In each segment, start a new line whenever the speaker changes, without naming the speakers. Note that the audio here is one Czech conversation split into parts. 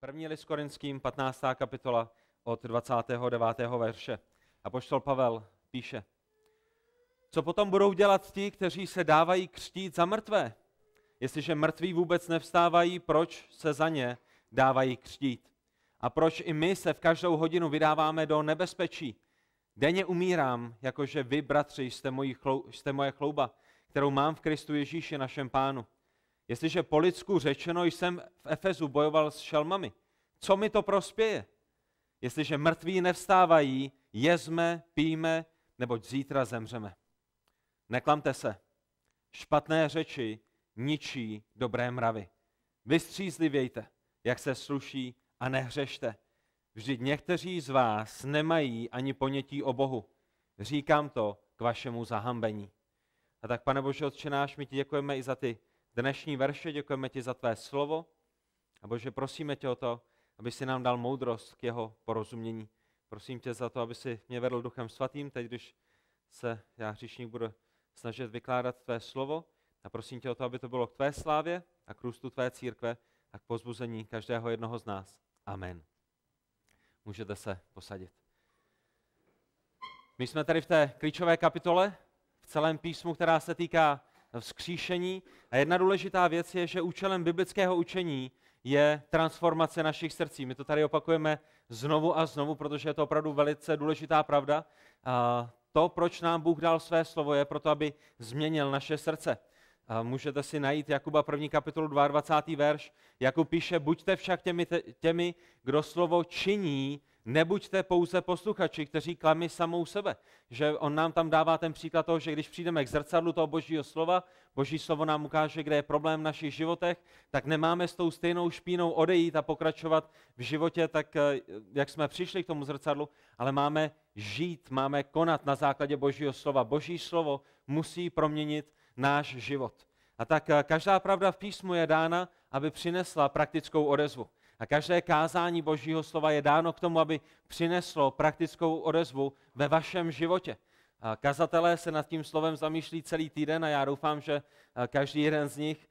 První list Korinským, 15. kapitola od 29. verše. A poštol Pavel píše, co potom budou dělat ti, kteří se dávají křtít za mrtvé? Jestliže mrtví vůbec nevstávají, proč se za ně dávají křtít? A proč i my se v každou hodinu vydáváme do nebezpečí? Denně umírám, jakože vy, bratři, jste, moji chlou, jste moje chlouba, kterou mám v Kristu Ježíši, našem pánu. Jestliže po lidsku řečeno jsem v Efezu bojoval s šelmami, co mi to prospěje? Jestliže mrtví nevstávají, jezme, píme, neboť zítra zemřeme. Neklamte se. Špatné řeči ničí dobré mravy. Vystřízlivějte, jak se sluší a nehřešte. Vždyť někteří z vás nemají ani ponětí o Bohu. Říkám to k vašemu zahambení. A tak, pane Bože, odčenáš, my ti děkujeme i za ty dnešní verše. Děkujeme ti za tvé slovo a Bože, prosíme tě o to, aby si nám dal moudrost k jeho porozumění. Prosím tě za to, aby si mě vedl Duchem Svatým, teď když se já hříšník budu snažit vykládat tvé slovo a prosím tě o to, aby to bylo k tvé slávě a k růstu tvé církve a k pozbuzení každého jednoho z nás. Amen. Můžete se posadit. My jsme tady v té klíčové kapitole, v celém písmu, která se týká vzkříšení. A jedna důležitá věc je, že účelem biblického učení je transformace našich srdcí. My to tady opakujeme znovu a znovu, protože je to opravdu velice důležitá pravda. A to, proč nám Bůh dal své slovo, je proto, aby změnil naše srdce. A můžete si najít Jakuba 1. kapitolu 22. verš. Jakub píše, buďte však těmi, těmi, kdo slovo činí Nebuďte pouze posluchači, kteří klamí samou sebe. Že on nám tam dává ten příklad toho, že když přijdeme k zrcadlu toho božího slova, boží slovo nám ukáže, kde je problém v našich životech, tak nemáme s tou stejnou špínou odejít a pokračovat v životě, tak eh, jak jsme přišli k tomu zrcadlu, ale máme žít, máme konat na základě božího slova. Boží slovo musí proměnit náš život. A tak eh, každá pravda v písmu je dána, aby přinesla praktickou odezvu. A každé kázání Božího slova je dáno k tomu, aby přineslo praktickou odezvu ve vašem životě. Kazatelé se nad tím slovem zamýšlí celý týden a já doufám, že každý jeden z nich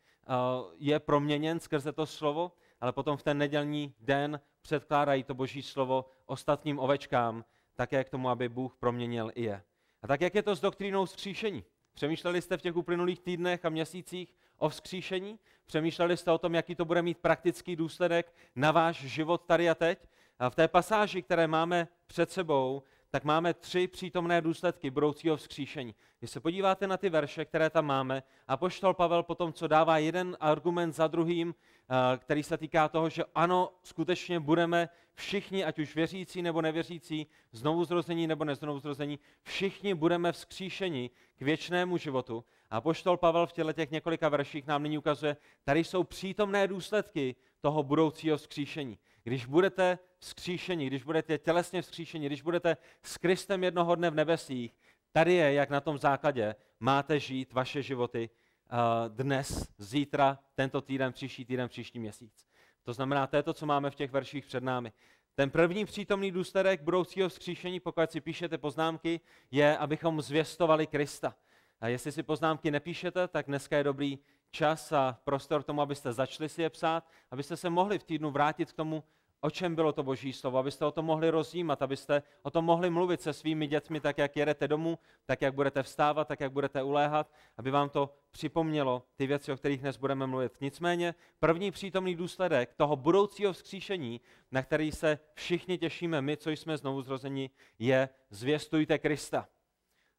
je proměněn skrze to slovo, ale potom v ten nedělní den předkládají to Boží slovo ostatním ovečkám, také k tomu, aby Bůh proměnil i je. A tak jak je to s doktrínou zkříšení? Přemýšleli jste v těch uplynulých týdnech a měsících o vzkříšení? Přemýšleli jste o tom, jaký to bude mít praktický důsledek na váš život tady a teď? A v té pasáži, které máme před sebou, tak máme tři přítomné důsledky budoucího vzkříšení. Když se podíváte na ty verše, které tam máme, a poštol Pavel potom, co dává jeden argument za druhým, eh, který se týká toho, že ano, skutečně budeme všichni, ať už věřící nebo nevěřící, znovu zrození nebo neznovu zrození, všichni budeme vzkříšeni k věčnému životu, a poštol Pavel v těle těch několika verších nám nyní ukazuje, tady jsou přítomné důsledky toho budoucího vzkříšení. Když budete vzkříšení, když budete tělesně vzkříšení, když budete s Kristem jednoho dne v nebesích, tady je, jak na tom základě máte žít vaše životy eh, dnes, zítra, tento týden, příští týden, příští měsíc. To znamená, to je to, co máme v těch verších před námi. Ten první přítomný důsledek budoucího vzkříšení, pokud si píšete poznámky, je, abychom zvěstovali Krista. A jestli si poznámky nepíšete, tak dneska je dobrý čas a prostor tomu, abyste začali si je psát, abyste se mohli v týdnu vrátit k tomu, o čem bylo to boží slovo, abyste o tom mohli rozjímat, abyste o tom mohli mluvit se svými dětmi, tak jak jedete domů, tak jak budete vstávat, tak jak budete uléhat, aby vám to připomnělo ty věci, o kterých dnes budeme mluvit. Nicméně první přítomný důsledek toho budoucího vzkříšení, na který se všichni těšíme my, co jsme znovu zrození, je zvěstujte Krista.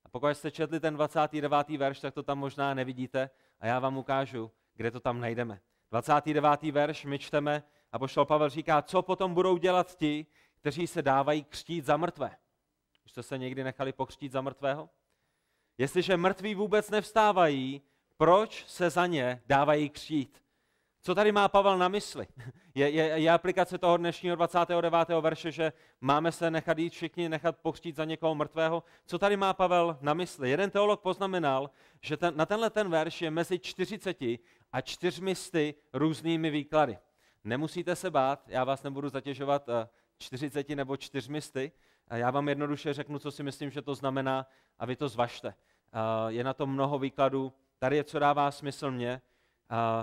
A pokud jste četli ten 29. verš, tak to tam možná nevidíte a já vám ukážu, kde to tam najdeme. 29. verš my čteme a pošel Pavel říká, co potom budou dělat ti, kteří se dávají křtít za mrtvé. Už jste se někdy nechali pokřtít za mrtvého? Jestliže mrtví vůbec nevstávají, proč se za ně dávají křtít? Co tady má Pavel na mysli? Je, je, je aplikace toho dnešního 29. verše, že máme se nechat jít všichni, nechat pokřtít za někoho mrtvého? Co tady má Pavel na mysli? Jeden teolog poznamenal, že ten, na tenhle ten verš je mezi 40 a 400 různými výklady. Nemusíte se bát, já vás nebudu zatěžovat 40 eh, nebo 400. Eh, já vám jednoduše řeknu, co si myslím, že to znamená a vy to zvažte. Eh, je na to mnoho výkladů. Tady je, co dává smysl mně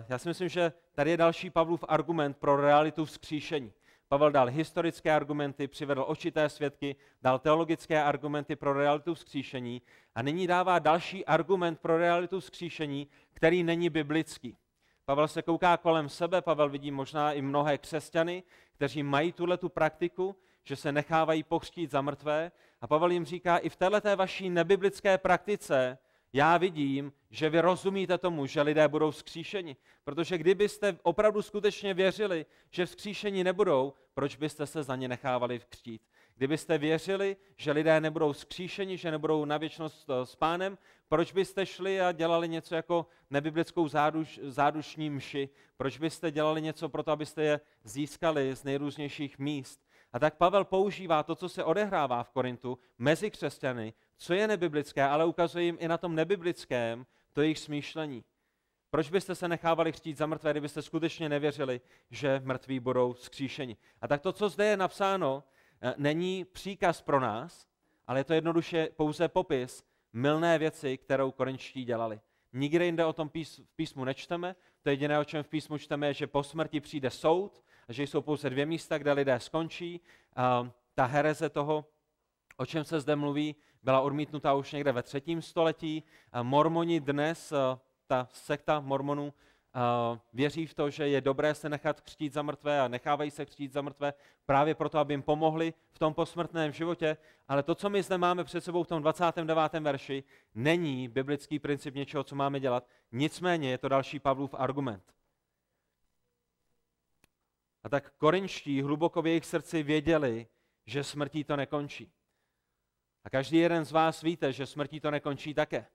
já si myslím, že tady je další Pavlův argument pro realitu vzkříšení. Pavel dal historické argumenty, přivedl očité svědky, dal teologické argumenty pro realitu vzkříšení a nyní dává další argument pro realitu vzkříšení, který není biblický. Pavel se kouká kolem sebe, Pavel vidí možná i mnohé křesťany, kteří mají tuhle tu praktiku, že se nechávají pochřtít za mrtvé a Pavel jim říká, i v této vaší nebiblické praktice já vidím, že vy rozumíte tomu, že lidé budou vzkříšeni. Protože kdybyste opravdu skutečně věřili, že vzkříšení nebudou, proč byste se za ně nechávali vkřít? Kdybyste věřili, že lidé nebudou vzkříšeni, že nebudou na věčnost eh, s pánem, proč byste šli a dělali něco jako nebiblickou záduš, zádušní mši? Proč byste dělali něco pro to, abyste je získali z nejrůznějších míst? A tak Pavel používá to, co se odehrává v Korintu mezi křesťany, co je nebiblické, ale ukazuje jim i na tom nebiblickém to jejich smýšlení. Proč byste se nechávali chtít za mrtvé, kdybyste skutečně nevěřili, že mrtví budou zkříšeni? A tak to, co zde je napsáno, eh, není příkaz pro nás, ale je to jednoduše pouze popis milné věci, kterou korinčtí dělali. Nikde jinde o tom v písmu nečteme. To jediné, o čem v písmu čteme, je, že po smrti přijde soud, a že jsou pouze dvě místa, kde lidé skončí. ta hereze toho, o čem se zde mluví, byla odmítnuta už někde ve třetím století. Mormoni dnes, eh, ta sekta mormonů, eh, věří v to, že je dobré se nechat křtít za mrtvé a nechávají se křtít za mrtvé právě proto, aby jim pomohli v tom posmrtném životě. Ale to, co my zde máme před sebou v tom 29. verši, není biblický princip něčeho, co máme dělat. Nicméně je to další Pavlův argument. A tak korinští hluboko v jejich srdci věděli, že smrtí to nekončí. A každý jeden z vás víte, že smrtí to nekončí také.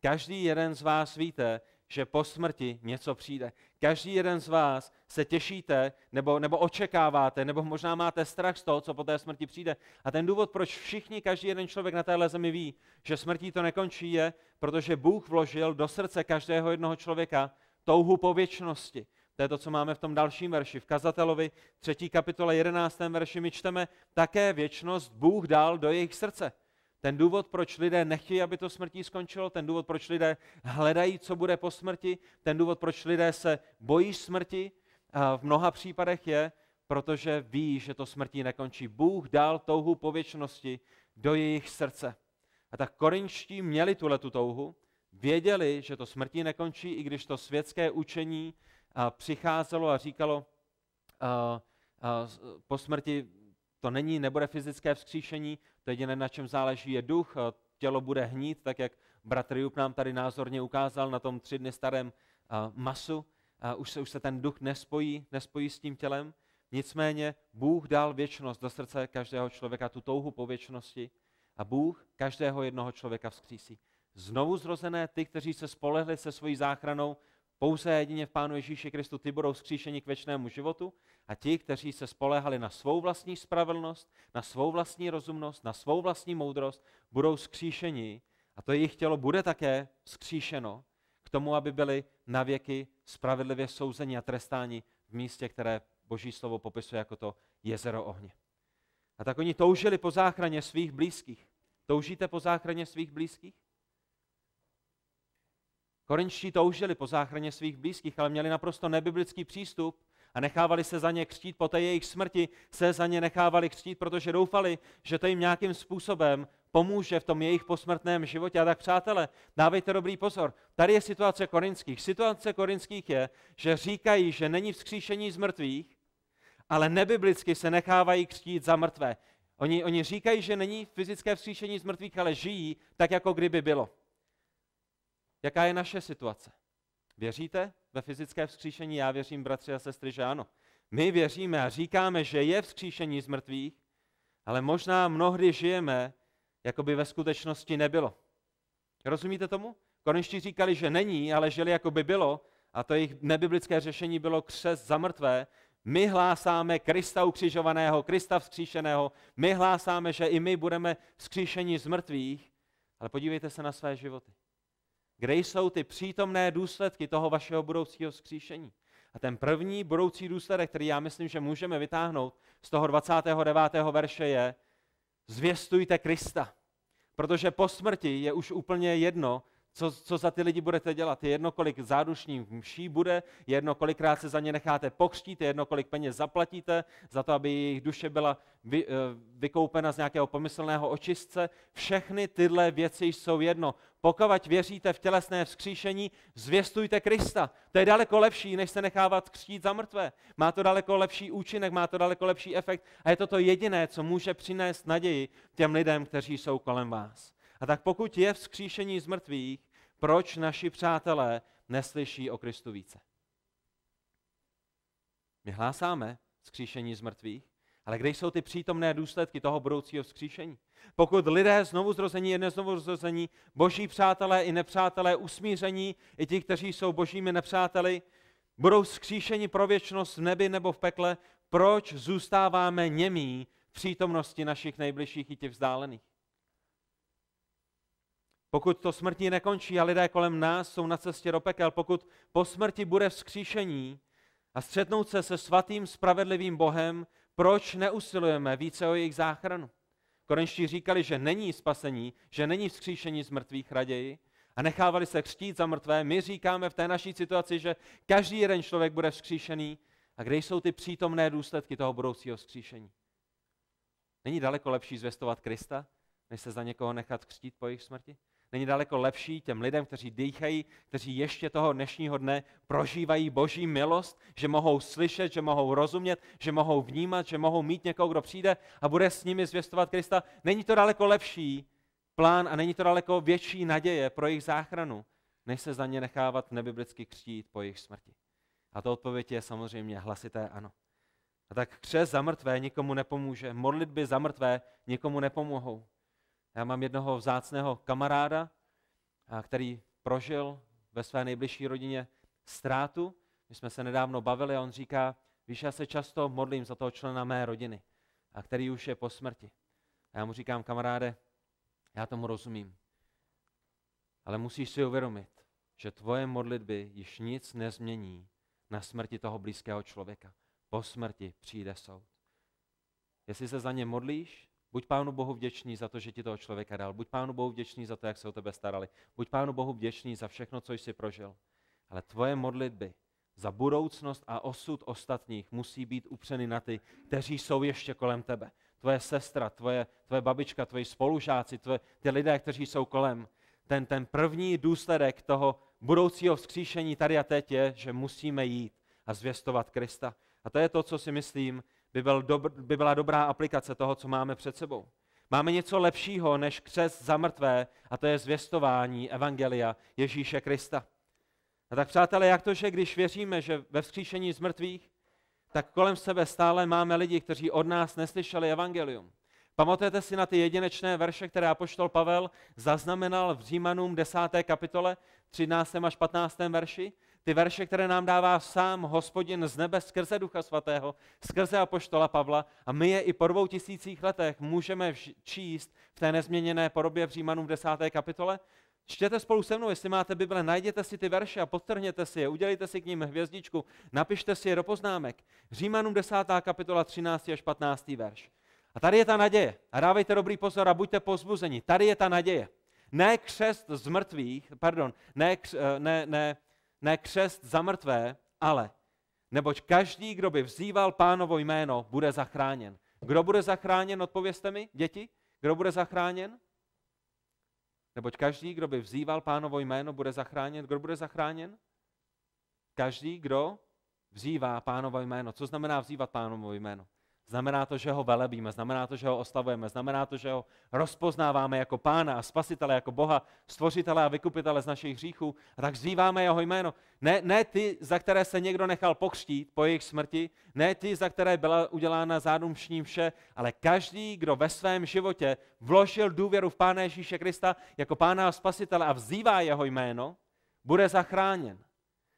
Každý jeden z vás víte, že po smrti něco přijde. Každý jeden z vás se těšíte, nebo, nebo očekáváte, nebo možná máte strach z toho, co po té smrti přijde. A ten důvod, proč všichni, každý jeden člověk na téhle zemi ví, že smrtí to nekončí, je, protože Bůh vložil do srdce každého jednoho člověka touhu po věčnosti. To je to, co máme v tom dalším verši. V Kazatelovi 3. kapitole 11. verši my čteme, také věčnost Bůh dal do jejich srdce. Ten důvod, proč lidé nechtějí, aby to smrtí skončilo, ten důvod, proč lidé hledají, co bude po smrti, ten důvod, proč lidé se bojí smrti, v mnoha případech je, protože ví, že to smrtí nekončí. Bůh dal touhu po věčnosti do jejich srdce. A tak korinští měli tuhle tu touhu, věděli, že to smrtí nekončí, i když to světské učení přicházelo a říkalo, po smrti to není, nebude fyzické vzkříšení, to jediné, na čem záleží, je duch, eh, tělo bude hnít, tak jak bratr Jup nám tady názorně ukázal na tom tři dny starém eh, masu, eh, už se, už se ten duch nespojí, nespojí s tím tělem. Nicméně Bůh dal věčnost do srdce každého člověka, tu touhu po věčnosti a Bůh každého jednoho člověka vzkřísí. Znovu zrozené ty, kteří se spolehli se svojí záchranou pouze jedině v Pánu Ježíši Kristu, ty budou vzkříšeni k věčnému životu a ti, kteří se spolehali na svou vlastní spravedlnost, na svou vlastní rozumnost, na svou vlastní moudrost, budou skříšeni a to jejich tělo bude také skříšeno k tomu, aby byli navěky spravedlivě souzeni a trestáni v místě, které Boží slovo popisuje jako to jezero ohně. A tak oni toužili po záchraně svých blízkých. Toužíte po záchraně svých blízkých? Korinčtí toužili po záchraně svých blízkých, ale měli naprosto nebiblický přístup a nechávali se za ně křtít. Po té jejich smrti se za ně nechávali křtít, protože doufali, že to jim nějakým způsobem pomůže v tom jejich posmrtném životě. A tak přátelé, dávejte dobrý pozor. Tady je situace korinských. Situace korinských je, že říkají, že není vzkříšení z mrtvých, ale nebiblicky se nechávají křtít za mrtvé. Oni, oni říkají, že není fyzické vzkříšení z mrtvých, ale žijí tak, jako kdyby bylo. Jaká je naše situace? Věříte ve fyzické vzkříšení? Já věřím, bratři a sestry, že ano. My věříme a říkáme, že je vzkříšení z mrtvých, ale možná mnohdy žijeme, jako by ve skutečnosti nebylo. Rozumíte tomu? Konečtí říkali, že není, ale žili, jako by bylo, a to jejich nebiblické řešení bylo křes za mrtvé. My hlásáme Krista ukřižovaného, Krista vzkříšeného, my hlásáme, že i my budeme vzkříšení z mrtvých, ale podívejte se na své životy. Kde jsou ty přítomné důsledky toho vašeho budoucího skříšení? A ten první budoucí důsledek, který já myslím, že můžeme vytáhnout z toho 29. verše je zvěstujte Krista. Protože po smrti je už úplně jedno, co, co za ty lidi budete dělat? Je jedno, kolik zádušní mší bude, je jedno, kolikrát se za ně necháte pokřtít, je jedno, kolik peněz zaplatíte za to, aby jejich duše byla vy, eh, vykoupena z nějakého pomyslného očistce. Všechny tyhle věci jsou jedno. Pokud věříte v tělesné vzkříšení, zvěstujte Krista. To je daleko lepší, než se nechávat křtít za mrtvé. Má to daleko lepší účinek, má to daleko lepší efekt a je to to jediné, co může přinést naději těm lidem, kteří jsou kolem vás. A tak pokud je vzkříšení z mrtvých, proč naši přátelé neslyší o Kristu více? My hlásáme zkříšení z mrtvých, ale kde jsou ty přítomné důsledky toho budoucího vzkříšení? Pokud lidé znovu zrození jedné znovu zrození, boží přátelé i nepřátelé, usmíření i ti, kteří jsou božími nepřáteli, budou vzkříšeni pro věčnost v nebi nebo v pekle, proč zůstáváme němí v přítomnosti našich nejbližších i těch vzdálených? Pokud to smrtí nekončí a lidé kolem nás jsou na cestě do pekel, pokud po smrti bude vzkříšení a střetnout se se svatým spravedlivým Bohem, proč neusilujeme více o jejich záchranu? Korenští říkali, že není spasení, že není vzkříšení z mrtvých raději a nechávali se křtít za mrtvé. My říkáme v té naší situaci, že každý jeden člověk bude vzkříšený a kde jsou ty přítomné důsledky toho budoucího vzkříšení? Není daleko lepší zvestovat Krista, než se za někoho nechat křtít po jejich smrti? Není daleko lepší těm lidem, kteří dýchají, kteří ještě toho dnešního dne prožívají boží milost, že mohou slyšet, že mohou rozumět, že mohou vnímat, že mohou mít někoho, kdo přijde a bude s nimi zvěstovat Krista. Není to daleko lepší plán a není to daleko větší naděje pro jejich záchranu, než se za ně nechávat nebiblicky křtít po jejich smrti. A to odpověď je samozřejmě hlasité ano. A tak křes za mrtvé nikomu nepomůže, modlitby za mrtvé nikomu nepomohou. Já mám jednoho vzácného kamaráda, který prožil ve své nejbližší rodině ztrátu. My jsme se nedávno bavili a on říká, víš, já se často modlím za toho člena mé rodiny, a který už je po smrti. A já mu říkám, kamaráde, já tomu rozumím. Ale musíš si uvědomit, že tvoje modlitby již nic nezmění na smrti toho blízkého člověka. Po smrti přijde soud. Jestli se za ně modlíš, Buď Pánu Bohu vděčný za to, že ti toho člověka dal. Buď Pánu Bohu vděčný za to, jak se o tebe starali. Buď Pánu Bohu vděčný za všechno, co jsi prožil. Ale tvoje modlitby za budoucnost a osud ostatních musí být upřeny na ty, kteří jsou ještě kolem tebe. Tvoje sestra, tvoje, tvoje babička, tvoji spolužáci, tvoje, ty lidé, kteří jsou kolem. Ten, ten první důsledek toho budoucího vzkříšení tady a teď je, že musíme jít a zvěstovat Krista. A to je to, co si myslím, by, byl dobr, by byla dobrá aplikace toho, co máme před sebou. Máme něco lepšího než křes za mrtvé a to je zvěstování Evangelia Ježíše Krista. A tak přátelé, jak to, že když věříme, že ve vzkříšení z mrtvých, tak kolem sebe stále máme lidi, kteří od nás neslyšeli Evangelium. Pamatujete si na ty jedinečné verše, které apoštol Pavel zaznamenal v Římanům 10. kapitole, 13. až 15. verši? ty verše, které nám dává sám hospodin z nebe skrze Ducha Svatého, skrze Apoštola Pavla a my je i po dvou tisících letech můžeme číst v té nezměněné podobě v Římanům v desáté kapitole. Čtěte spolu se mnou, jestli máte Bible, najděte si ty verše a podtrhněte si je, udělejte si k ním hvězdičku, napište si je do poznámek. Římanům 10. kapitola 13. až 15. verš. A tady je ta naděje. A dávejte dobrý pozor a buďte pozbuzeni. Tady je ta naděje. Ne křest z mrtvých, pardon, ne, eh, ne, ne ne křest za mrtvé, ale neboť každý, kdo by vzýval pánovo jméno, bude zachráněn. Kdo bude zachráněn, odpověste mi, děti? Kdo bude zachráněn? Neboť každý, kdo by vzýval pánovo jméno, bude zachráněn. Kdo bude zachráněn? Každý, kdo vzývá pánovo jméno. Co znamená vzývat pánovo jméno? Znamená to, že ho velebíme, znamená to, že ho oslavujeme, znamená to, že ho rozpoznáváme jako pána a spasitele, jako Boha, stvořitele a vykupitele z našich hříchů. A tak zýváme jeho jméno. Ne, ne ty, za které se někdo nechal pokřtít po jejich smrti, ne ty, za které byla udělána zádumšní vše, ale každý, kdo ve svém životě vložil důvěru v Pána Ježíše Krista jako pána a spasitele a vzývá jeho jméno, bude zachráněn.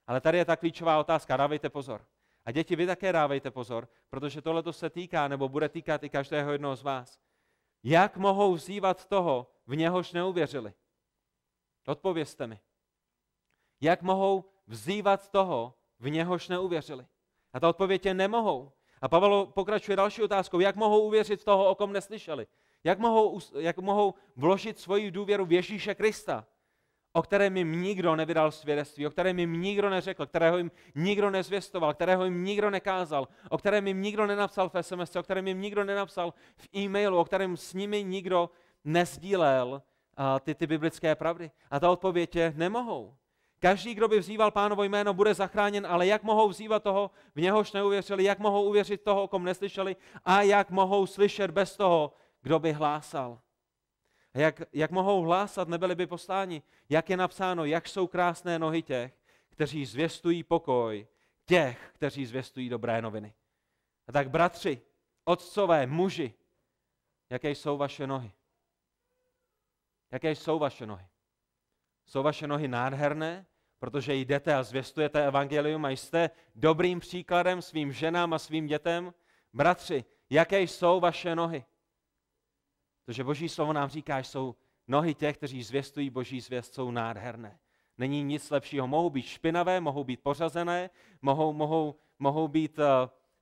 Ale tady je ta klíčová otázka, dávejte pozor. A děti, vy také dávejte pozor, protože tohle se týká nebo bude týkat i každého jednoho z vás. Jak mohou vzývat toho, v něhož neuvěřili? Odpovězte mi. Jak mohou vzývat toho, v něhož neuvěřili? A ta odpověď je nemohou. A Pavel pokračuje další otázkou. Jak mohou uvěřit toho, o kom neslyšeli? Jak mohou, jak mohou vložit svoji důvěru v Ježíše Krista? o kterém jim nikdo nevydal svědectví, o kterém jim nikdo neřekl, kterého jim nikdo nezvěstoval, kterého jim nikdo nekázal, o kterém jim nikdo nenapsal v SMS, o kterém jim nikdo nenapsal v e-mailu, o kterém s nimi nikdo nezdílel ty, ty biblické pravdy. A ta odpověď je, nemohou. Každý, kdo by vzýval pánovo jméno, bude zachráněn, ale jak mohou vzývat toho, v něhož neuvěřili, jak mohou uvěřit toho, o kom neslyšeli a jak mohou slyšet bez toho, kdo by hlásal a jak, jak mohou hlásat, nebyli by posláni. Jak je napsáno, jak jsou krásné nohy těch, kteří zvěstují pokoj, těch, kteří zvěstují dobré noviny. A tak bratři, otcové, muži, jaké jsou vaše nohy? Jaké jsou vaše nohy? Jsou vaše nohy nádherné, protože jdete a zvěstujete evangelium a jste dobrým příkladem svým ženám a svým dětem? Bratři, jaké jsou vaše nohy? Protože Boží slovo nám říká, že jsou nohy těch, kteří zvěstují Boží zvěst, jsou nádherné. Není nic lepšího. Mohou být špinavé, mohou být pořazené, mohou, mohou, mohou být eh,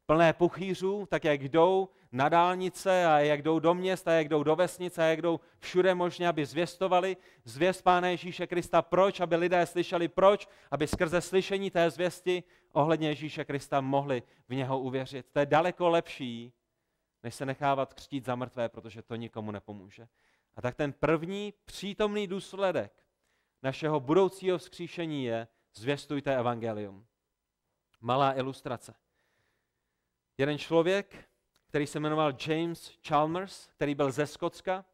plné puchýřů, tak jak jdou na dálnice a jak jdou do města, jak jdou do vesnice, jak jdou všude možně, aby zvěstovali zvěst Pána Ježíše Krista. Proč? Aby lidé slyšeli proč? Aby skrze slyšení té zvěsti ohledně Ježíše Krista mohli v něho uvěřit. To je daleko lepší, než se nechávat křtít za mrtvé, protože to nikomu nepomůže. A tak ten první přítomný důsledek našeho budoucího vzkříšení je zvěstujte evangelium. Malá ilustrace. Jeden člověk, který se jmenoval James Chalmers, který byl ze Skotska,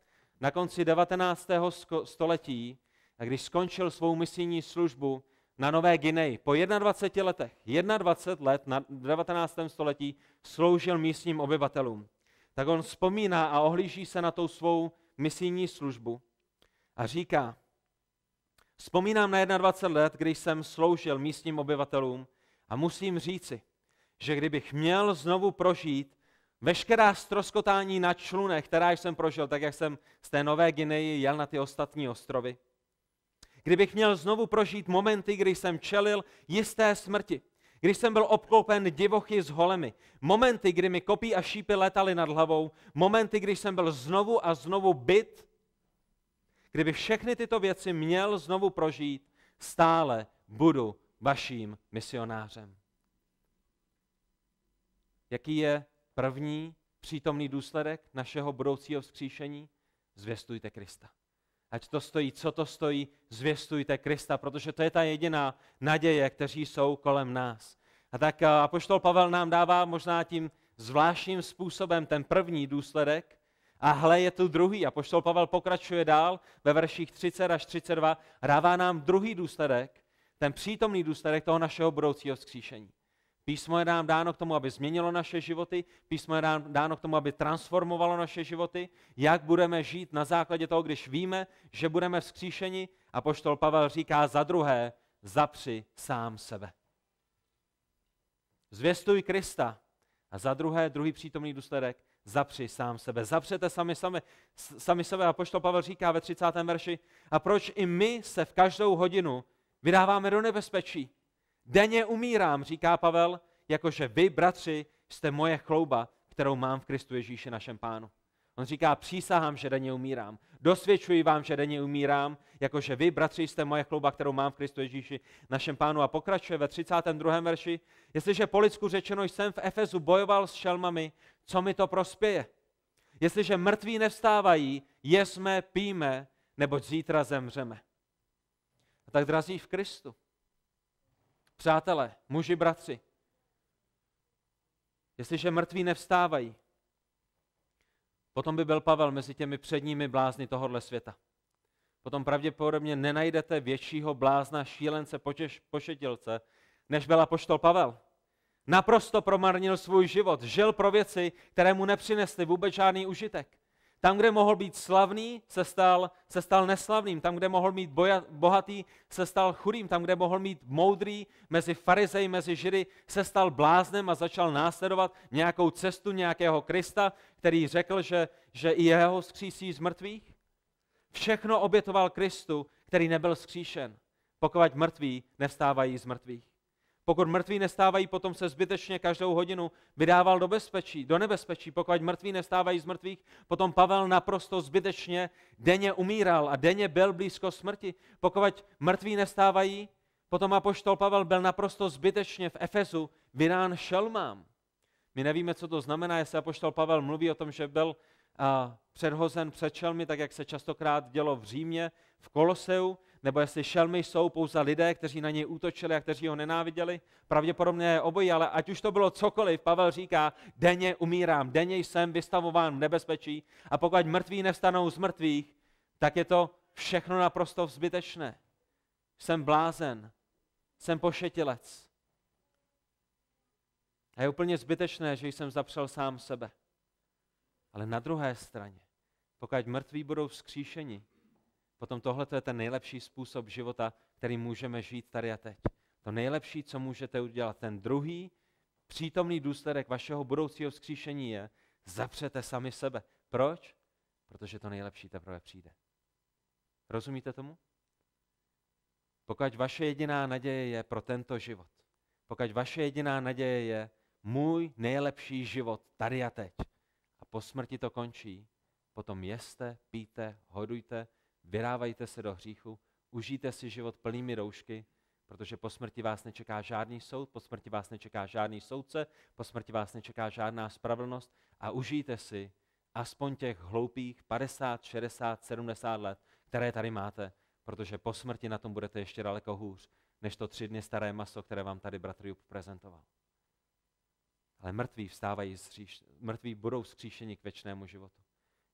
na konci 19. století, když skončil svou misijní službu na Nové Gineji, po 21 letech, 21 let na 19. století sloužil místním obyvatelům tak on vzpomíná a ohlíží se na tou svou misijní službu a říká, vzpomínám na 21 let, když jsem sloužil místním obyvatelům a musím říci, že kdybych měl znovu prožít veškerá stroskotání na člunech, která jsem prožil, tak jak jsem z té Nové Gineji jel na ty ostatní ostrovy, kdybych měl znovu prožít momenty, kdy jsem čelil jisté smrti, když jsem byl obklopen divochy s holemi, momenty, kdy mi kopí a šípy letaly nad hlavou, momenty, když jsem byl znovu a znovu byt, kdyby všechny tyto věci měl znovu prožít, stále budu vaším misionářem. Jaký je první přítomný důsledek našeho budoucího vzkříšení? Zvěstujte Krista ať to stojí, co to stojí, zvěstujte Krista, protože to je ta jediná naděje, kteří jsou kolem nás. A tak eh, apoštol Pavel nám dává možná tím zvláštním způsobem ten první důsledek, a hle je tu druhý. A poštol Pavel pokračuje dál ve verších 30 až 32 dává nám druhý důsledek, ten přítomný důsledek toho našeho budoucího vzkříšení. Písmo je nám dáno k tomu, aby změnilo naše životy, písmo je nám dáno k tomu, aby transformovalo naše životy, jak budeme žít na základě toho, když víme, že budeme vzkříšeni. A poštol Pavel říká za druhé, zapři sám sebe. Zvěstuj Krista. A za druhé, druhý přítomný důsledek, zapři sám sebe. Zapřete sami, sami, sami sebe. A poštol Pavel říká ve 30. verši, a proč i my se v každou hodinu vydáváme do nebezpečí? Denně umírám, říká Pavel, jakože vy, bratři, jste moje chlouba, kterou mám v Kristu Ježíši našem pánu. On říká, přísahám, že denně umírám. Dosvědčuji vám, že denně umírám, jakože vy, bratři, jste moje chlouba, kterou mám v Kristu Ježíši, našem pánu. A pokračuje ve 32. verši, jestliže po lidsku řečeno jsem v Efezu bojoval s šelmami, co mi to prospěje? Jestliže mrtví nevstávají, jesme, píme, nebo zítra zemřeme. A tak drazí v Kristu. Přátelé, muži, bratři, jestliže mrtví nevstávají, potom by byl Pavel mezi těmi předními blázny tohohle světa. Potom pravděpodobně nenajdete většího blázna, šílence, počeš, pošetilce, než byl apoštol Pavel. Naprosto promarnil svůj život, žil pro věci, které mu nepřinesly vůbec žádný užitek. Tam, kde mohl být slavný, se stal, se stal neslavným. Tam, kde mohl být boja, bohatý, se stal chudým. Tam, kde mohl být moudrý, mezi farizeji, mezi židy, se stal bláznem a začal následovat nějakou cestu nějakého Krista, který řekl, že, že i jeho skřísí z mrtvých. Všechno obětoval Kristu, který nebyl skříšen, pokud mrtví nevstávají z mrtvých. Pokud mrtví nestávají, potom se zbytečně každou hodinu vydával do bezpečí, do nebezpečí. Pokud mrtví nestávají z mrtvých, potom Pavel naprosto zbytečně denně umíral a denně byl blízko smrti. Pokud mrtví nestávají, potom apoštol Pavel byl naprosto zbytečně v Efezu vydán šelmám. My nevíme, co to znamená, jestli apoštol Pavel mluví o tom, že byl předhozen před šelmy, tak jak se častokrát dělo v Římě, v Koloseu, nebo jestli šelmy jsou pouze lidé, kteří na něj útočili a kteří ho nenáviděli. Pravděpodobně je obojí, ale ať už to bylo cokoliv, Pavel říká, denně umírám, denně jsem vystavován v nebezpečí a pokud mrtví nevstanou z mrtvých, tak je to všechno naprosto vzbytečné. Jsem blázen, jsem pošetilec. A je úplně zbytečné, že jsem zapřel sám sebe. Ale na druhé straně, pokud mrtví budou vzkříšeni, potom tohle je ten nejlepší způsob života, který můžeme žít tady a teď. To nejlepší, co můžete udělat, ten druhý přítomný důsledek vašeho budoucího vzkříšení je, zapřete sami sebe. Proč? Protože to nejlepší teprve přijde. Rozumíte tomu? Pokud vaše jediná naděje je pro tento život, pokud vaše jediná naděje je můj nejlepší život tady a teď, po smrti to končí, potom jeste, píte, hodujte, vyrávajte se do hříchu, užijte si život plnými roušky, protože po smrti vás nečeká žádný soud, po smrti vás nečeká žádný soudce, po smrti vás nečeká žádná spravedlnost a užijte si aspoň těch hloupých 50, 60, 70 let, které tady máte, protože po smrti na tom budete ještě daleko hůř, než to tři dny staré maso, které vám tady bratr Jup prezentoval ale mrtví vstávají, zříš, mrtví budou zkříšeni k věčnému životu.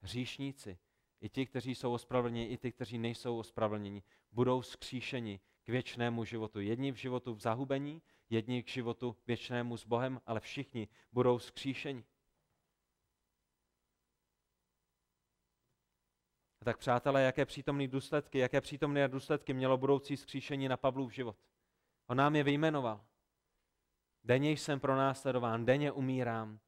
Hříšníci, i ti, kteří jsou ospravedlněni, i ti, kteří nejsou ospravedlněni, budou zkříšeni k věčnému životu. Jedni v životu v zahubení, jedni k životu věčnému s Bohem, ale všichni budou zkříšeni. A tak přátelé, jaké přítomné důsledky, jaké přítomné důsledky mělo budoucí zkříšení na Pavlův život? On nám je vyjmenoval. Denně jsem pronásledován, denně umírám.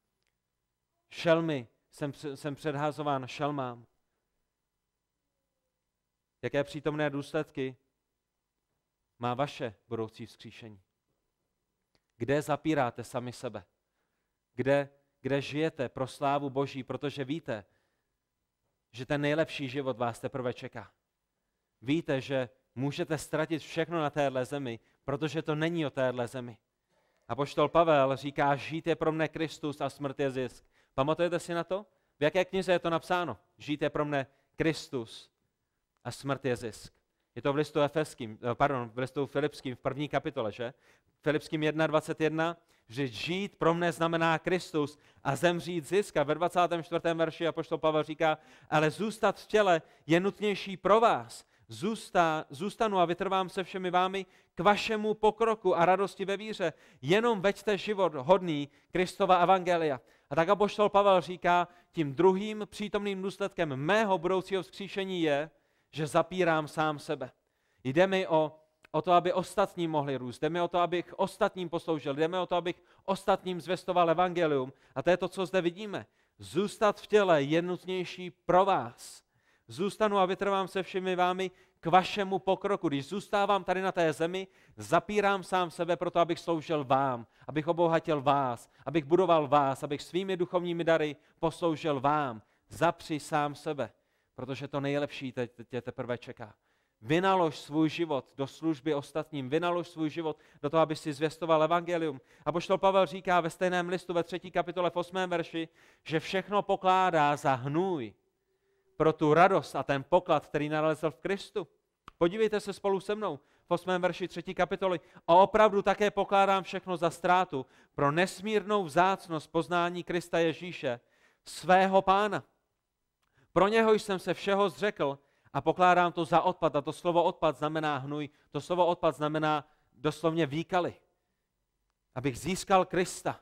Šelmy, jsem, jsem předházován šelmám. Jaké přítomné důsledky má vaše budoucí vzkříšení? Kde zapíráte sami sebe? Kde, kde žijete pro slávu Boží, protože víte, že ten nejlepší život vás teprve čeká. Víte, že můžete ztratit všechno na téhle zemi, protože to není o téhle zemi. A poštol Pavel říká, žít je pro mne Kristus a smrt je zisk. Pamatujete si na to? V jaké knize je to napsáno? Žít je pro mne Kristus a smrt je zisk. Je to v listu Efeským, eh, pardon, v listu Filipským v první kapitole, že? Filipským 1.21, že žít pro mne znamená Kristus a zemřít zisk. A ve 24. verši Apoštol Pavel říká, ale zůstat v těle je nutnější pro vás, Zůsta, zůstanu a vytrvám se všemi vámi k vašemu pokroku a radosti ve víře. Jenom veďte život hodný Kristova Evangelia. A tak apoštol Pavel říká, tím druhým přítomným důsledkem mého budoucího vzkříšení je, že zapírám sám sebe. Jde mi o, o to, aby ostatní mohli růst, jde mi o to, abych ostatním posloužil, jde mi o to, abych ostatním zvestoval evangelium. A to je to, co zde vidíme. Zůstat v těle je nutnější pro vás, zůstanu a vytrvám se všemi vámi k vašemu pokroku. Když zůstávám tady na té zemi, zapírám sám sebe proto, abych sloužil vám, abych obohatil vás, abych budoval vás, abych svými duchovními dary posloužil vám. Zapři sám sebe, protože to nejlepší teď tě teprve čeká. Vynalož svůj život do služby ostatním, vynalož svůj život do toho, aby si zvěstoval evangelium. A poštol Pavel říká ve stejném listu ve třetí kapitole v 8. verši, že všechno pokládá za hnůj, pro tu radost a ten poklad, který nalezl v Kristu. Podívejte se spolu se mnou v 8. verši 3. kapitoly. A opravdu také pokládám všechno za ztrátu pro nesmírnou vzácnost poznání Krista Ježíše, svého pána. Pro něho jsem se všeho zřekl a pokládám to za odpad. A to slovo odpad znamená hnůj, to slovo odpad znamená doslovně výkaly. Abych získal Krista,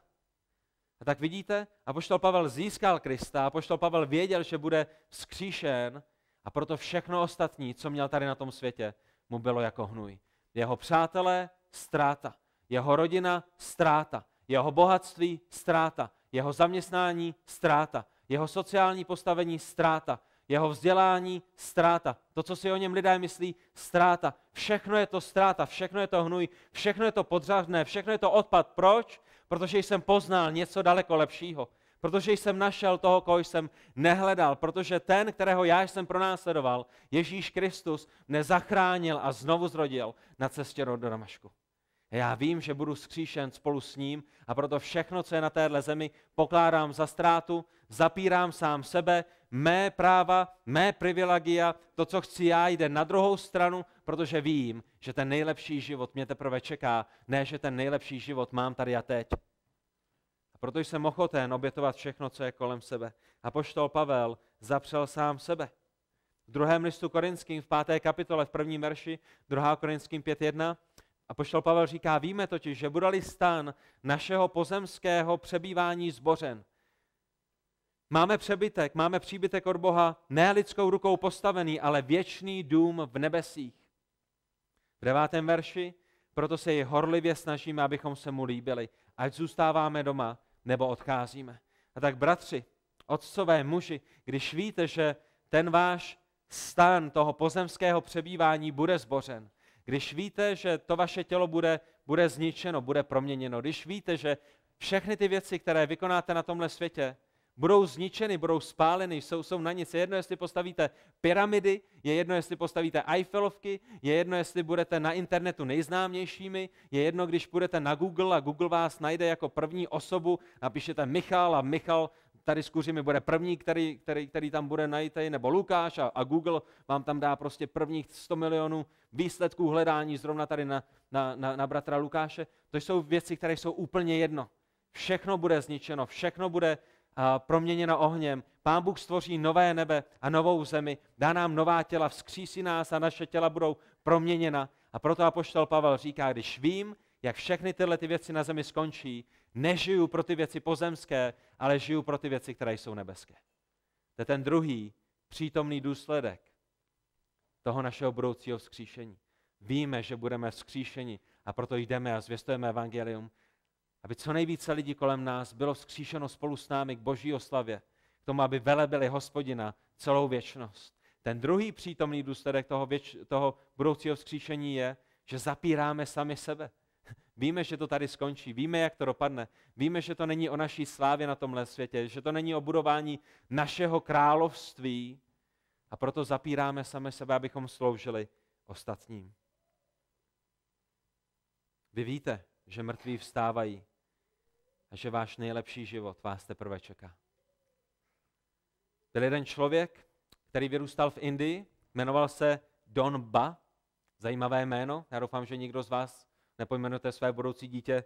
a tak vidíte, a poštol Pavel získal Krista, poštol Pavel věděl, že bude vzkříšen a proto všechno ostatní, co měl tady na tom světě, mu bylo jako hnůj. Jeho přátelé ztráta, jeho rodina ztráta, jeho bohatství ztráta, jeho zaměstnání ztráta, jeho sociální postavení ztráta, jeho vzdělání ztráta, to, co si o něm lidé myslí, ztráta. Všechno je to ztráta, všechno je to hnůj, všechno je to podřádné, všechno je to odpad. Proč? protože jsem poznal něco daleko lepšího, protože jsem našel toho, koho jsem nehledal, protože ten, kterého já jsem pronásledoval, Ježíš Kristus, mě zachránil a znovu zrodil na cestě do Damašku. Já vím, že budu skříšen spolu s ním a proto všechno, co je na téhle zemi, pokládám za ztrátu, zapírám sám sebe, mé práva, mé privilegia, to, co chci já, jde na druhou stranu, protože vím, že ten nejlepší život mě teprve čeká, ne, že ten nejlepší život mám tady a teď. A proto jsem ochoten obětovat všechno, co je kolem sebe. A poštol Pavel zapřel sám sebe. V druhém listu korinským v páté kapitole v první verši, druhá korinským 5.1, a poštol Pavel říká, víme totiž, že budali stan našeho pozemského přebývání zbořen, Máme přebytek, máme příbytek od Boha, ne lidskou rukou postavený, ale věčný dům v nebesích. V devátém verši, proto se ji horlivě snažíme, abychom se mu líbili, ať zůstáváme doma nebo odcházíme. A tak bratři, otcové, muži, když víte, že ten váš stan toho pozemského přebývání bude zbořen, když víte, že to vaše tělo bude, bude zničeno, bude proměněno, když víte, že všechny ty věci, které vykonáte na tomhle světě, budou zničeny, budou spáleny, jsou, jsou na nic. Je jedno, jestli postavíte pyramidy, je jedno, jestli postavíte Eiffelovky, je jedno, jestli budete na internetu nejznámějšími, je jedno, když budete na Google a Google vás najde jako první osobu, napíšete Michal a Michal tady s kuřimi bude první, který, který, který tam bude najít, nebo Lukáš a, a Google vám tam dá prostě prvních 100 milionů výsledků hledání zrovna tady na, na, na, na bratra Lukáše. To jsou věci, které jsou úplně jedno. Všechno bude zničeno, všechno bude proměněno ohněm. Pán Bůh stvoří nové nebe a novou zemi, dá nám nová těla, vzkřísí nás a naše těla budou proměněna. A proto apoštol Pavel říká, když vím, jak všechny tyhle ty věci na zemi skončí, nežiju pro ty věci pozemské, ale žiju pro ty věci, které jsou nebeské. To je ten druhý přítomný důsledek toho našeho budoucího vzkříšení. Víme, že budeme vzkříšeni a proto jdeme a zvěstujeme evangelium aby co nejvíce lidí kolem nás bylo vzkříšeno spolu s námi k boží oslavě, k tomu, aby velebili hospodina celou věčnost. Ten druhý přítomný důsledek toho, věč, toho budoucího vzkříšení je, že zapíráme sami sebe. Víme, že to tady skončí, víme, jak to dopadne, víme, že to není o naší slávě na tomhle světě, že to není o budování našeho království a proto zapíráme sami sebe, abychom sloužili ostatním. Vy víte, že mrtví vstávají, a že váš nejlepší život vás teprve čeká. Byl jeden člověk, který vyrůstal v Indii, jmenoval se Don Ba, zajímavé jméno, já doufám, že nikdo z vás nepojmenujete své budoucí dítě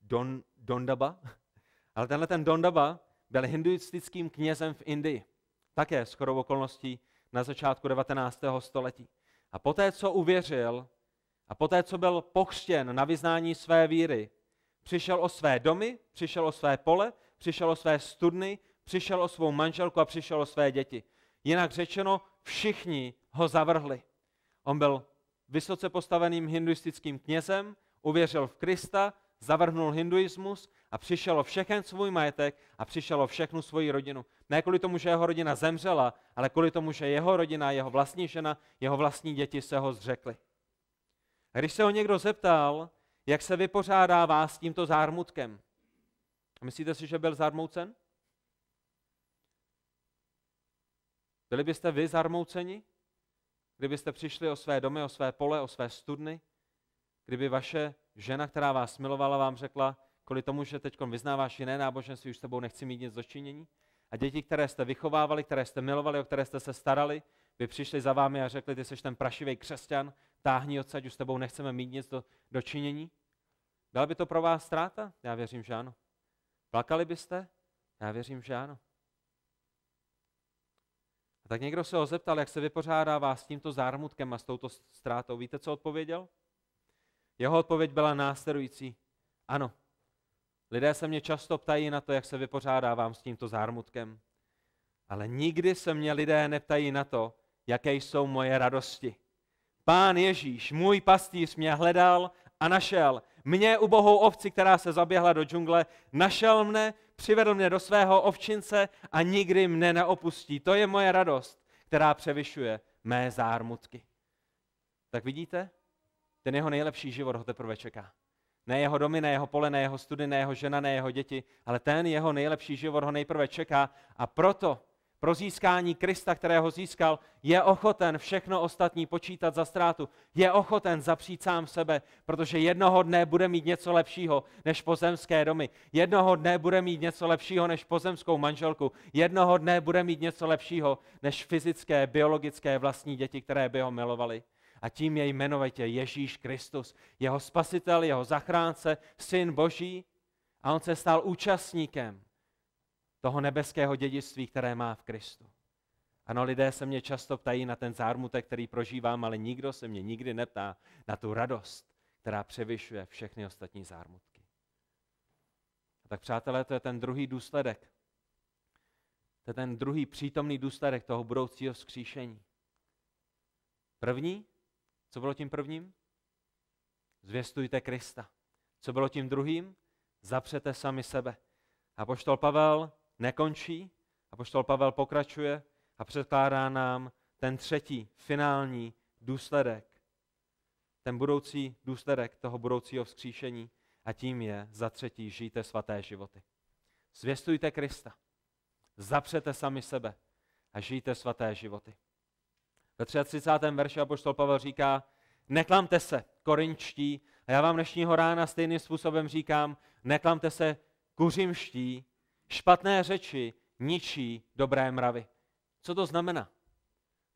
Don, Dondaba, ale tenhle ten Dondaba byl hinduistickým knězem v Indii, také skoro v okolností na začátku 19. století. A poté, co uvěřil a poté, co byl pochřtěn na vyznání své víry, Přišel o své domy, přišel o své pole, přišel o své studny, přišel o svou manželku a přišel o své děti. Jinak řečeno, všichni ho zavrhli. On byl vysoce postaveným hinduistickým knězem, uvěřil v Krista, zavrhnul hinduismus a přišel o všechen svůj majetek a přišel o všechnu svoji rodinu. Ne kvůli tomu, že jeho rodina zemřela, ale kvůli tomu, že jeho rodina, jeho vlastní žena, jeho vlastní děti se ho zřekly. A když se ho někdo zeptal, jak se vypořádává s tímto zármutkem. Myslíte si, že byl zarmoucen? Byli byste vy zarmouceni? Kdybyste přišli o své domy, o své pole, o své studny? Kdyby vaše žena, která vás milovala, vám řekla, kvůli tomu, že teď vyznáváš jiné náboženství, už s tebou nechci mít nic dočinění? A děti, které jste vychovávali, které jste milovali, o které jste se starali, by přišli za vámi a řekli, ty jsi ten prašivý křesťan, táhni odsaď, už s tebou nechceme mít nic do, do činění? Byla by to pro vás ztráta? Já věřím, že ano. Plakali byste? Já věřím, že ano. A tak někdo se ho zeptal, jak se vypořádává s tímto zármutkem a s touto ztrátou. Víte, co odpověděl? Jeho odpověď byla následující. Ano, lidé se mě často ptají na to, jak se vypořádávám s tímto zármutkem. Ale nikdy se mě lidé neptají na to, jaké jsou moje radosti. Pán Ježíš, můj pastýř, mě hledal a našel. Mě, ubohou ovci, která se zaběhla do džungle, našel mne, přivedl mě do svého ovčince a nikdy mne neopustí. To je moje radost, která převyšuje mé zármutky. Tak vidíte? Ten jeho nejlepší život ho teprve čeká. Ne jeho domy, ne jeho pole, ne jeho study, ne jeho žena, ne jeho děti, ale ten jeho nejlepší život ho nejprve čeká a proto pro získání Krista, kterého získal, je ochoten všechno ostatní počítat za ztrátu. Je ochoten zapřít sám sebe, protože jednoho dne bude mít něco lepšího než pozemské domy. Jednoho dne bude mít něco lepšího než pozemskou manželku. Jednoho dne bude mít něco lepšího než fyzické, biologické vlastní děti, které by ho milovali a tím je jmenovitě Ježíš Kristus, jeho spasitel, jeho zachránce, syn Boží. A on se stal účastníkem toho nebeského dědictví, které má v Kristu. Ano, lidé se mě často ptají na ten zármutek, který prožívám, ale nikdo se mě nikdy neptá na tu radost, která převyšuje všechny ostatní zármutky. A tak přátelé, to je ten druhý důsledek. To je ten druhý přítomný důsledek toho budoucího vzkříšení. První, co bylo tím prvním? Zvěstujte Krista. Co bylo tím druhým? Zapřete sami sebe. A poštol Pavel nekončí. A poštol Pavel pokračuje a předkládá nám ten třetí, finální důsledek. Ten budoucí důsledek toho budoucího vzkříšení a tím je za třetí žijte svaté životy. Zvěstujte Krista. Zapřete sami sebe a žijte svaté životy. Ve 33. verši apoštol Pavel říká, neklamte se, korinčtí, a já vám dnešního rána stejným způsobem říkám, neklamte se, kuřimští, Špatné řeči ničí dobré mravy. Co to znamená?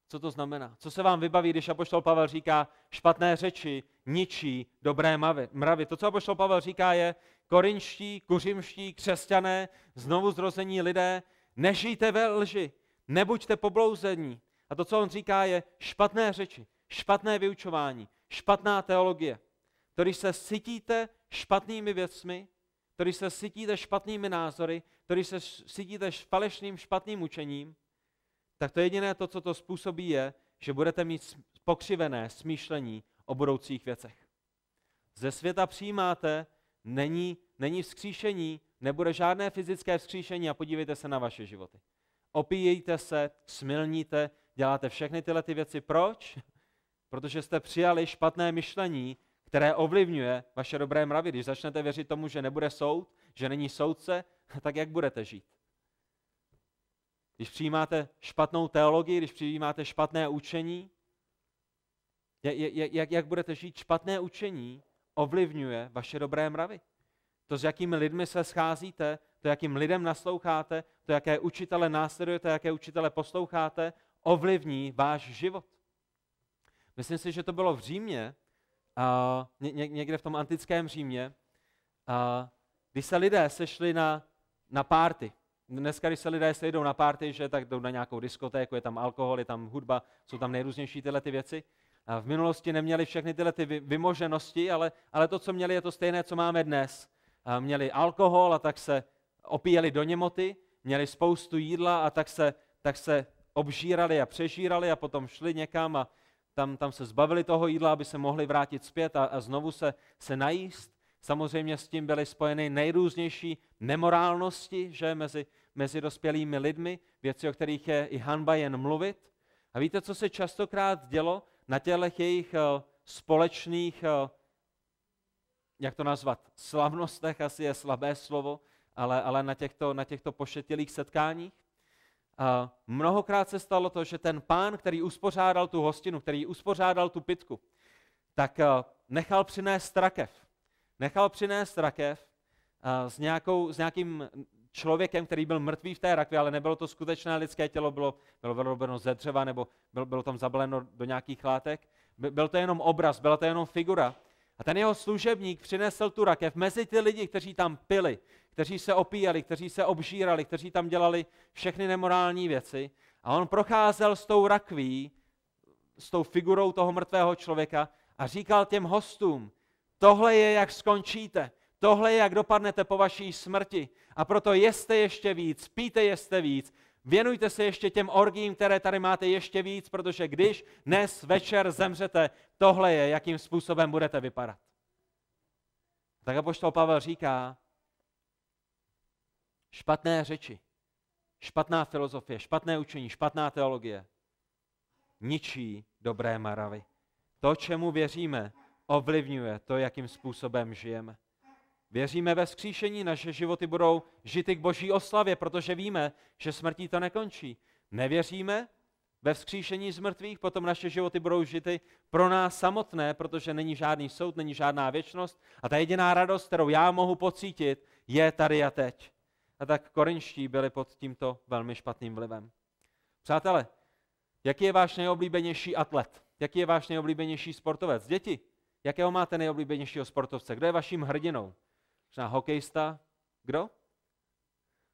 Co to znamená? Co se vám vybaví, když Apoštol Pavel říká, špatné řeči ničí dobré mravy? To, co Apoštol Pavel říká, je, korinští, kuřimští, křesťané, znovu zrození lidé, nežijte ve lži, nebuďte poblouzení. A to, co on říká, je špatné řeči, špatné vyučování, špatná teologie. To, když se sytíte špatnými věcmi, který se sytíte špatnými názory, který se sytíte falešným špatným učením, tak to jediné to, co to způsobí, je, že budete mít pokřivené smýšlení o budoucích věcech. Ze světa přijímáte, není, není vzkříšení, nebude žádné fyzické vzkříšení a podívejte se na vaše životy. Opíjejte se, smilníte, děláte všechny tyhle ty věci. Proč? Protože jste přijali špatné myšlení které ovlivňuje vaše dobré mravy. Když začnete věřit tomu, že nebude soud, že není soudce, tak jak budete žít? Když přijímáte špatnou teologii, když přijímáte špatné učení, jak, jak, jak budete žít? Špatné učení ovlivňuje vaše dobré mravy. To, s jakými lidmi se scházíte, to, jakým lidem nasloucháte, to, jaké učitele následujete, jaké učitele posloucháte, ovlivní váš život. Myslím si, že to bylo v Římě, ně, někde v tom antickém Římě, když se lidé sešli na, na párty. Dneska, když se lidé sejdou na párty, že tak jdou na nějakou diskotéku, je tam alkohol, je tam hudba, jsou tam nejrůznější tyhle ty věci. v minulosti neměli všechny tyhle ty vymoženosti, ale, ale to, co měli, je to stejné, co máme dnes. měli alkohol a tak se opíjeli do němoty, měli spoustu jídla a tak se, tak se obžírali a přežírali a potom šli někam a, tam, tam se zbavili toho jídla, aby se mohli vrátit zpět a, a znovu se, se najíst. Samozřejmě s tím byly spojeny nejrůznější nemorálnosti, že mezi, mezi dospělými lidmi, věci, o kterých je i hanba jen mluvit. A víte, co se častokrát dělo na tělech jejich eh, společných, eh, jak to nazvat, slavnostech, asi je slabé slovo, ale, ale na, těchto, na těchto pošetilých setkáních? A mnohokrát se stalo to, že ten pán, který uspořádal tu hostinu, který uspořádal tu pitku, tak eh, nechal přinést rakev. Nechal přinést rakev eh, s, nějakou, s nějakým člověkem, který byl mrtvý v té rakvě, ale nebylo to skutečné lidské tělo, bylo, bylo vyrobeno ze dřeva nebo bylo, bylo tam zabaleno do nějakých látek. byl to jenom obraz, byla to jenom figura. A ten jeho služebník přinesl tu rakev mezi ty lidi, kteří tam pili, kteří se opíjeli, kteří se obžírali, kteří tam dělali všechny nemorální věci. A on procházel s tou rakví, s tou figurou toho mrtvého člověka a říkal těm hostům, tohle je, jak skončíte, tohle je, jak dopadnete po vaší smrti. A proto jeste ještě víc, píte jeste víc, věnujte se ještě těm orgím, které tady máte ještě víc, protože když dnes večer zemřete, tohle je, jakým způsobem budete vypadat. Tak apoštol Pavel říká, Špatné řeči, špatná filozofie, špatné učení, špatná teologie ničí dobré maravy. To, čemu věříme, ovlivňuje to, jakým způsobem žijeme. Věříme ve vzkříšení, naše životy budou žity k boží oslavě, protože víme, že smrtí to nekončí. Nevěříme ve vzkříšení z mrtvých, potom naše životy budou žity pro nás samotné, protože není žádný soud, není žádná věčnost a ta jediná radost, kterou já mohu pocítit, je tady a teď a tak korinští byli pod tímto velmi špatným vlivem. Přátelé, jaký je váš nejoblíbenější atlet? Jaký je váš nejoblíbenější sportovec? Děti, jakého máte nejoblíbenějšího sportovce? Kdo je vaším hrdinou? Možná hokejista? Kdo?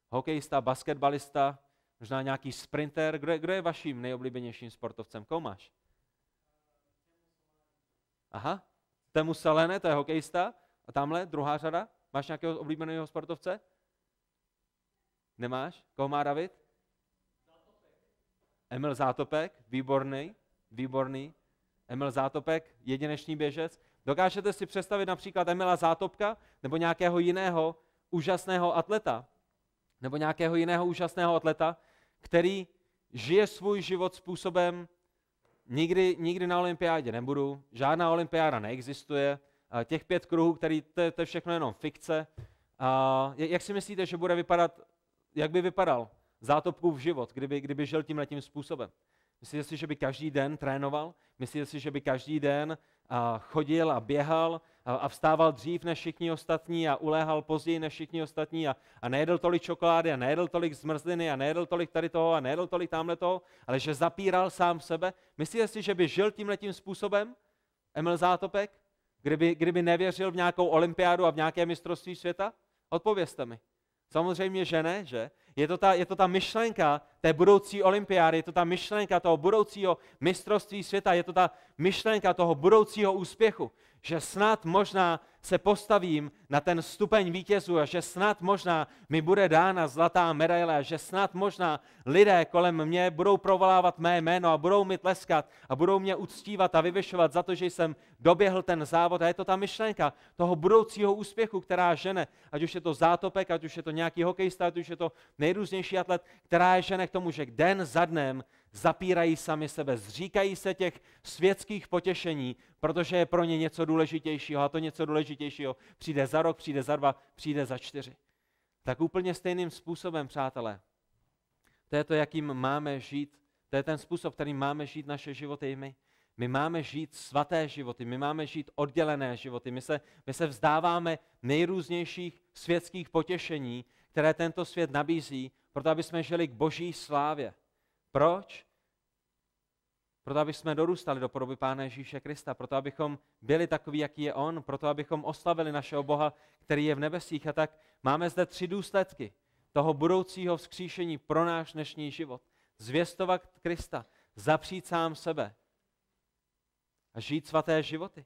Hokejista, basketbalista, možná nějaký sprinter. Kdo je, kdo je vaším nejoblíbenějším sportovcem? Koho máš? Aha, Temu Selene, to je hokejista. A tamhle, druhá řada, máš nějakého oblíbeného sportovce? Nemáš? Koho má David? Zátopek. Emil Zátopek, výborný, výborný. Emil Zátopek, jedinečný běžec. Dokážete si představit například Emila Zátopka nebo nějakého jiného úžasného atleta? Nebo nějakého jiného úžasného atleta, který žije svůj život způsobem, nikdy, nikdy na olympiádě nebudu, žádná olympiáda neexistuje, těch pět kruhů, který to, to je všechno jenom fikce. A jak si myslíte, že bude vypadat jak by vypadal zátopkův život, kdyby, kdyby žil tímhle tím způsobem? Myslíte si, že by každý den trénoval? Myslíte si, že by každý den a, chodil a běhal a, a vstával dřív než všichni ostatní a uléhal později než všichni ostatní a, a nejedl tolik čokolády a nejedl tolik zmrzliny a nejedl tolik tady toho a nejedl tolik tamhle toho, ale že zapíral sám sebe? Myslíte si, že by žil letím způsobem Emil Zátopek? Kdyby, kdyby nevěřil v nějakou olympiádu a v nějaké mistrovství světa? Odpovězte mi. Samozřejmě, že ne, že? Je to ta, je to ta myšlenka té budoucí olympiády, je to ta myšlenka toho budoucího mistrovství světa, je to ta myšlenka toho budoucího úspěchu, že snad možná se postavím na ten stupeň vítězů a že snad možná mi bude dána zlatá medaile a že snad možná lidé kolem mě budou provolávat mé jméno a budou mi tleskat a budou mě uctívat a vyvyšovat za to, že jsem doběhl ten závod. A je to ta myšlenka toho budoucího úspěchu, která žene, ať už je to zátopek, ať už je to nějaký hokejista, ať už je to nejrůznější atlet, která je žene k tomu, že den za dnem zapírají sami sebe, zříkají se těch světských potěšení, protože je pro ně něco důležitějšího a to něco důležitějšího přijde za rok, přijde za dva, přijde za čtyři. Tak úplně stejným způsobem, přátelé, to je to, jakým máme žít, to je ten způsob, kterým máme žít naše životy i my. My máme žít svaté životy, my máme žít oddělené životy, my se, my se vzdáváme nejrůznějších světských potěšení, které tento svět nabízí, proto aby jsme žili k boží slávě. Proč? Proto, aby jsme dorůstali do podoby Pána Ježíše Krista, proto, abychom byli takový, jaký je On, proto, abychom oslavili našeho Boha, který je v nebesích. A tak máme zde tři důsledky toho budoucího vzkříšení pro náš dnešní život. Zvěstovat Krista, zapřít sám sebe a žít svaté životy.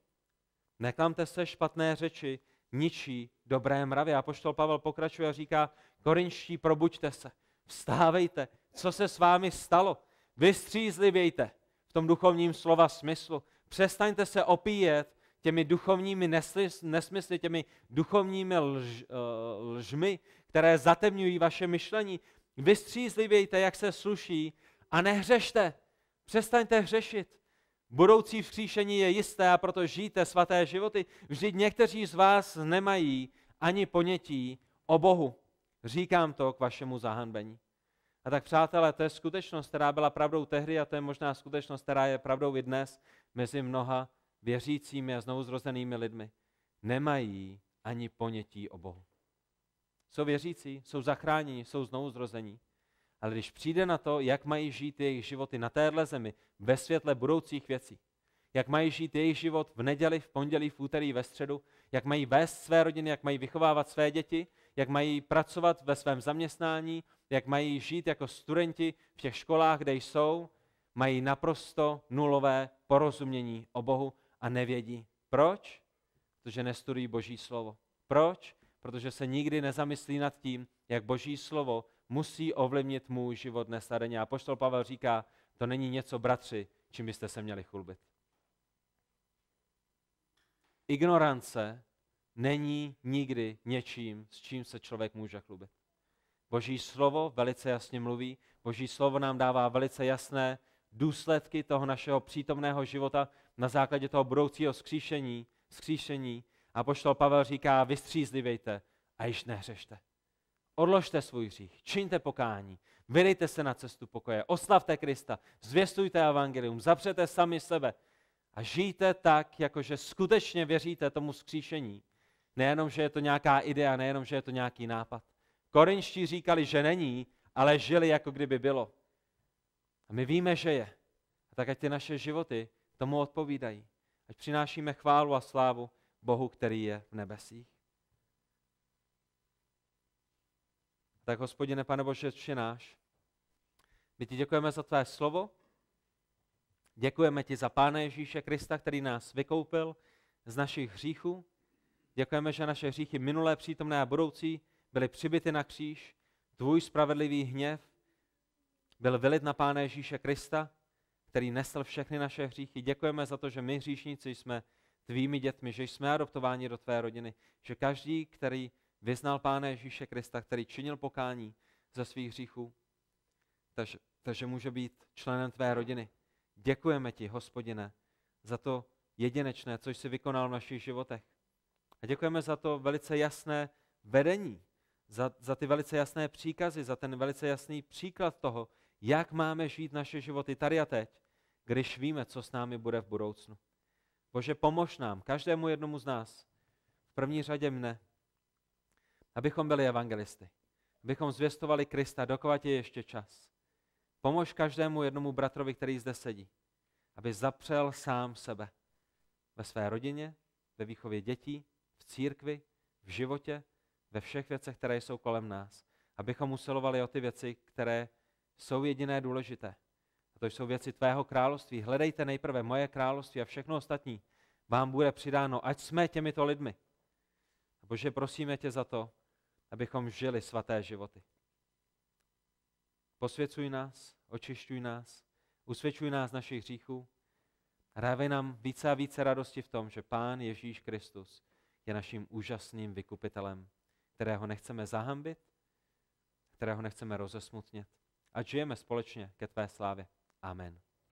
Neklamte se špatné řeči, ničí dobré mravy. A poštol Pavel pokračuje a říká, korinští, probuďte se, vstávejte, co se s vámi stalo. Vystřízlivějte v tom duchovním slova smyslu. Přestaňte se opíjet těmi duchovními nesmysly, těmi duchovními lž, eh, lžmi, které zatemňují vaše myšlení. Vystřízlivějte, jak se sluší a nehřešte. Přestaňte hřešit. Budoucí vzkříšení je jisté a proto žijte svaté životy. Vždyť někteří z vás nemají ani ponětí o Bohu. Říkám to k vašemu zahanbení. A tak přátelé, to je skutečnost, která byla pravdou tehdy a to je možná skutečnost, která je pravdou i dnes mezi mnoha věřícími a znovu zrozenými lidmi. Nemají ani ponětí o Bohu. Jsou věřící, jsou zachráněni, jsou zrození? Ale když přijde na to, jak mají žít jejich životy na téhle zemi ve světle budoucích věcí, jak mají žít jejich život v neděli, v pondělí, v úterý, ve středu, jak mají vést své rodiny, jak mají vychovávat své děti, jak mají pracovat ve svém zaměstnání, jak mají žít jako studenti v těch školách, kde jsou, mají naprosto nulové porozumění o Bohu a nevědí. Proč? Protože nestudují Boží slovo. Proč? Protože se nikdy nezamyslí nad tím, jak Boží slovo musí ovlivnit můj život dnes a denně. A poštol Pavel říká, to není něco, bratři, čím byste se měli chlubit. Ignorance není nikdy něčím, s čím se člověk může chlubit. Boží slovo velice jasně mluví, Boží slovo nám dává velice jasné důsledky toho našeho přítomného života na základě toho budoucího skříšení, skříšení. A poštol Pavel říká, vystřízlivejte a již nehřešte. Odložte svůj hřích, čiňte pokání, vydejte se na cestu pokoje, oslavte Krista, zvěstujte evangelium, zapřete sami sebe a žijte tak, jakože skutečně věříte tomu skříšení, Nejenom, že je to nějaká idea, nejenom, že je to nějaký nápad. Korinští říkali, že není, ale žili, jako kdyby bylo. A my víme, že je. A tak ať ty naše životy tomu odpovídají. Ať přinášíme chválu a slávu Bohu, který je v nebesích. Tak hospodine, pane Bože, či náš, my ti děkujeme za tvé slovo, děkujeme ti za Pána Ježíše Krista, který nás vykoupil z našich hříchů, Děkujeme, že naše hříchy minulé, přítomné a budoucí byly přibity na kříž. Tvůj spravedlivý hněv byl vylit na Pána Ježíše Krista, který nesl všechny naše hříchy. Děkujeme za to, že my hříšníci jsme tvými dětmi, že jsme adoptováni do tvé rodiny, že každý, který vyznal Pána Ježíše Krista, který činil pokání ze svých hříchů, takže, takže může být členem tvé rodiny. Děkujeme ti, hospodine, za to jedinečné, co jsi vykonal v našich životech. A děkujeme za to velice jasné vedení, za, za ty velice jasné příkazy, za ten velice jasný příklad toho, jak máme žít naše životy tady a teď, když víme, co s námi bude v budoucnu. Bože, pomož nám, každému jednomu z nás, v první řadě mne, abychom byli evangelisty, abychom zvěstovali Krista, Dokovat je ještě čas. Pomož každému jednomu bratrovi, který zde sedí, aby zapřel sám sebe ve své rodině, ve výchově dětí, církvi, v životě, ve všech věcech, které jsou kolem nás. Abychom usilovali o ty věci, které jsou jediné důležité. A to jsou věci tvého království. Hledejte nejprve moje království a všechno ostatní vám bude přidáno, ať jsme těmito lidmi. Bože, prosíme tě za to, abychom žili svaté životy. Posvěcuj nás, očišťuj nás, usvědčuj nás našich hříchů a nám více a více radosti v tom, že Pán Ježíš Kristus je naším úžasným vykupitelem, kterého nechceme zahambit, kterého nechceme rozesmutnit. A žijeme společně ke tvé slávě. Amen.